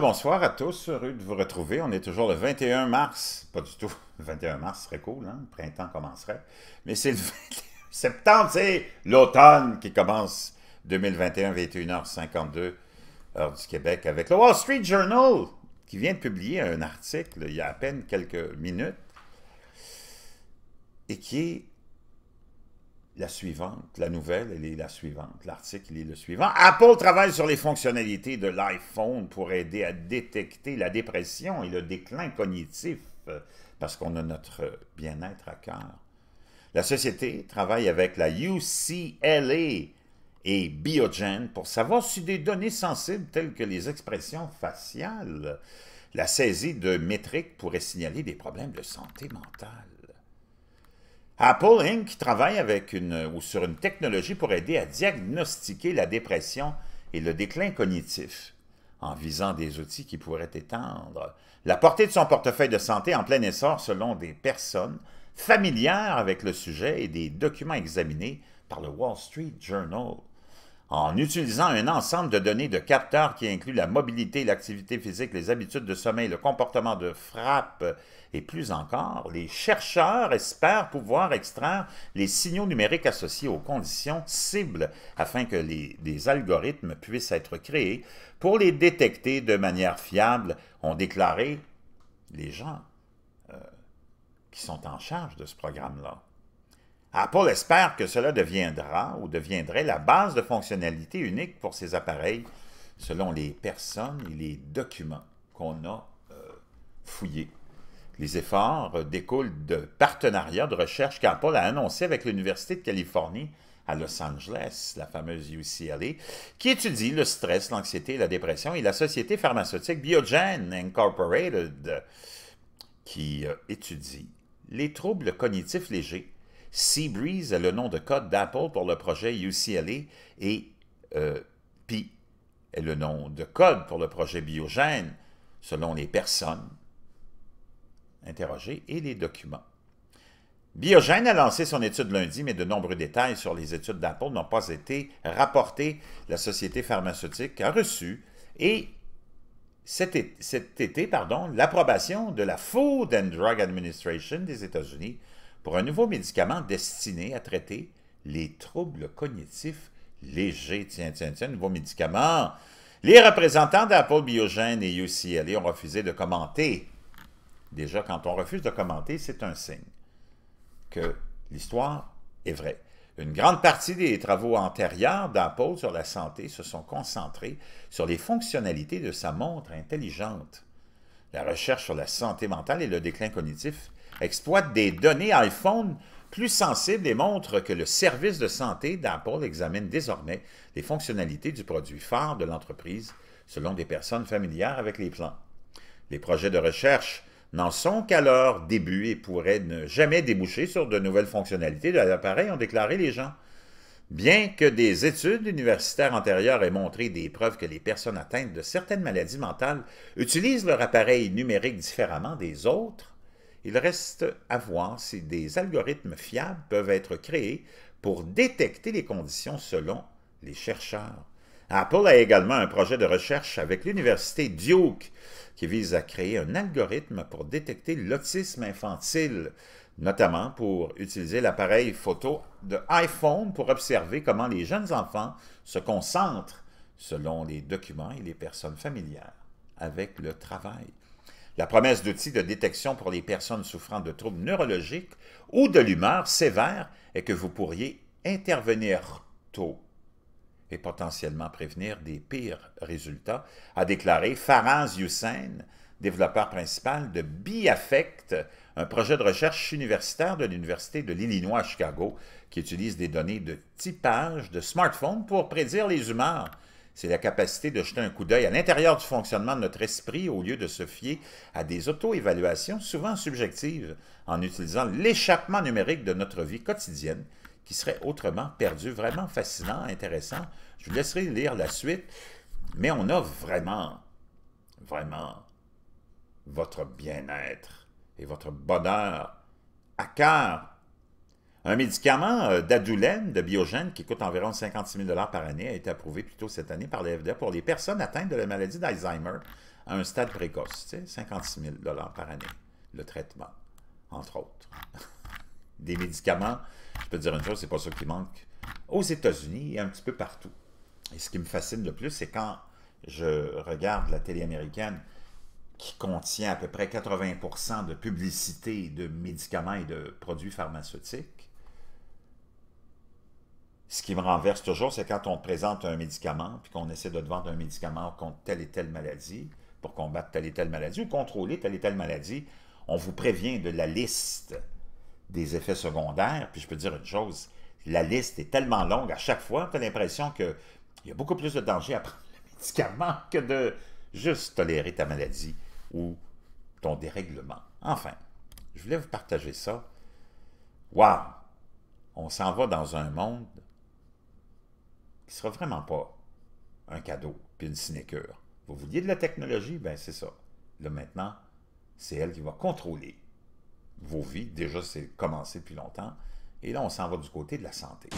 bonsoir à tous. Heureux de vous retrouver. On est toujours le 21 mars. Pas du tout. Le 21 mars serait cool, hein? Le printemps commencerait. Mais c'est le 21 septembre, c'est l'automne qui commence 2021, 21h52, heure du Québec, avec le Wall Street Journal qui vient de publier un article il y a à peine quelques minutes et qui est la suivante, la nouvelle, elle est la suivante, l'article, il est le suivant. Apple travaille sur les fonctionnalités de l'iPhone pour aider à détecter la dépression et le déclin cognitif, euh, parce qu'on a notre bien-être à cœur. La société travaille avec la UCLA et Biogen pour savoir si des données sensibles telles que les expressions faciales, la saisie de métriques pourrait signaler des problèmes de santé mentale. Apple Inc. travaille avec une, ou sur une technologie pour aider à diagnostiquer la dépression et le déclin cognitif, en visant des outils qui pourraient étendre la portée de son portefeuille de santé en plein essor selon des personnes familières avec le sujet et des documents examinés par le Wall Street Journal en utilisant un ensemble de données de capteurs qui inclut la mobilité, l'activité physique, les habitudes de sommeil, le comportement de frappe et plus encore, les chercheurs espèrent pouvoir extraire les signaux numériques associés aux conditions cibles afin que les, des algorithmes puissent être créés pour les détecter de manière fiable, ont déclaré les gens euh, qui sont en charge de ce programme-là. Apple ah, espère que cela deviendra ou deviendrait la base de fonctionnalités unique pour ces appareils selon les personnes et les documents qu'on a euh, fouillés. Les efforts euh, découlent de partenariats de recherche qu'Apple a annoncés avec l'Université de Californie à Los Angeles, la fameuse UCLA, e, qui étudie le stress, l'anxiété, la dépression et la société pharmaceutique Biogen Incorporated, qui euh, étudie les troubles cognitifs légers Seabreeze est le nom de code d'Apple pour le projet UCLA e et euh, Pi est le nom de code pour le projet Biogène selon les personnes interrogées et les documents. Biogène a lancé son étude lundi, mais de nombreux détails sur les études d'Apple n'ont pas été rapportés. La société pharmaceutique a reçu et cet été, été pardon, l'approbation de la Food and Drug Administration des États-Unis pour un nouveau médicament destiné à traiter les troubles cognitifs légers. Tiens, tiens, tiens, nouveau médicament. Les représentants d'Apple Biogène et UCLA ont refusé de commenter. Déjà, quand on refuse de commenter, c'est un signe que l'histoire est vraie. Une grande partie des travaux antérieurs d'Apple sur la santé se sont concentrés sur les fonctionnalités de sa montre intelligente la recherche sur la santé mentale et le déclin cognitif exploite des données iPhone plus sensibles et montre que le service de santé d'Apple examine désormais les fonctionnalités du produit phare de l'entreprise selon des personnes familières avec les plans. Les projets de recherche n'en sont qu'à leur début et pourraient ne jamais déboucher sur de nouvelles fonctionnalités de l'appareil, ont déclaré les gens Bien que des études universitaires antérieures aient montré des preuves que les personnes atteintes de certaines maladies mentales utilisent leur appareil numérique différemment des autres, il reste à voir si des algorithmes fiables peuvent être créés pour détecter les conditions selon les chercheurs. Apple a également un projet de recherche avec l'université Duke qui vise à créer un algorithme pour détecter l'autisme infantile notamment pour utiliser l'appareil photo de iPhone pour observer comment les jeunes enfants se concentrent, selon les documents et les personnes familières, avec le travail. La promesse d'outils de détection pour les personnes souffrant de troubles neurologiques ou de l'humeur sévère est que vous pourriez intervenir tôt et potentiellement prévenir des pires résultats, a déclaré Faraz Youssein développeur principal de BiAffect, un projet de recherche universitaire de l'Université de l'Illinois à Chicago qui utilise des données de typage de smartphones pour prédire les humeurs. C'est la capacité de jeter un coup d'œil à l'intérieur du fonctionnement de notre esprit au lieu de se fier à des auto-évaluations souvent subjectives en utilisant l'échappement numérique de notre vie quotidienne qui serait autrement perdu. Vraiment fascinant, intéressant. Je vous laisserai lire la suite, mais on a vraiment, vraiment votre bien-être et votre bonheur à cœur. Un médicament euh, d'adulène de Biogène qui coûte environ 56 000 par année a été approuvé plus tôt cette année par l'FDA pour les personnes atteintes de la maladie d'Alzheimer à un stade précoce. Tu sais, 56 000 par année, le traitement, entre autres. Des médicaments, je peux dire une chose, c'est pas ça qui manque aux États-Unis et un petit peu partout. Et ce qui me fascine le plus, c'est quand je regarde la télé américaine, qui contient à peu près 80 de publicité de médicaments et de produits pharmaceutiques. Ce qui me renverse toujours, c'est quand on présente un médicament, puis qu'on essaie de te vendre un médicament contre telle et telle maladie, pour combattre telle et telle maladie, ou contrôler telle et telle maladie, on vous prévient de la liste des effets secondaires. Puis je peux dire une chose, la liste est tellement longue, à chaque fois, tu as l'impression qu'il y a beaucoup plus de danger à prendre le médicament que de juste tolérer ta maladie ou ton dérèglement. Enfin, je voulais vous partager ça. Waouh! On s'en va dans un monde qui sera vraiment pas un cadeau puis une sinécure. Vous vouliez de la technologie? Ben c'est ça. Là, maintenant, c'est elle qui va contrôler vos vies. Déjà, c'est commencé depuis longtemps. Et là, on s'en va du côté de la santé.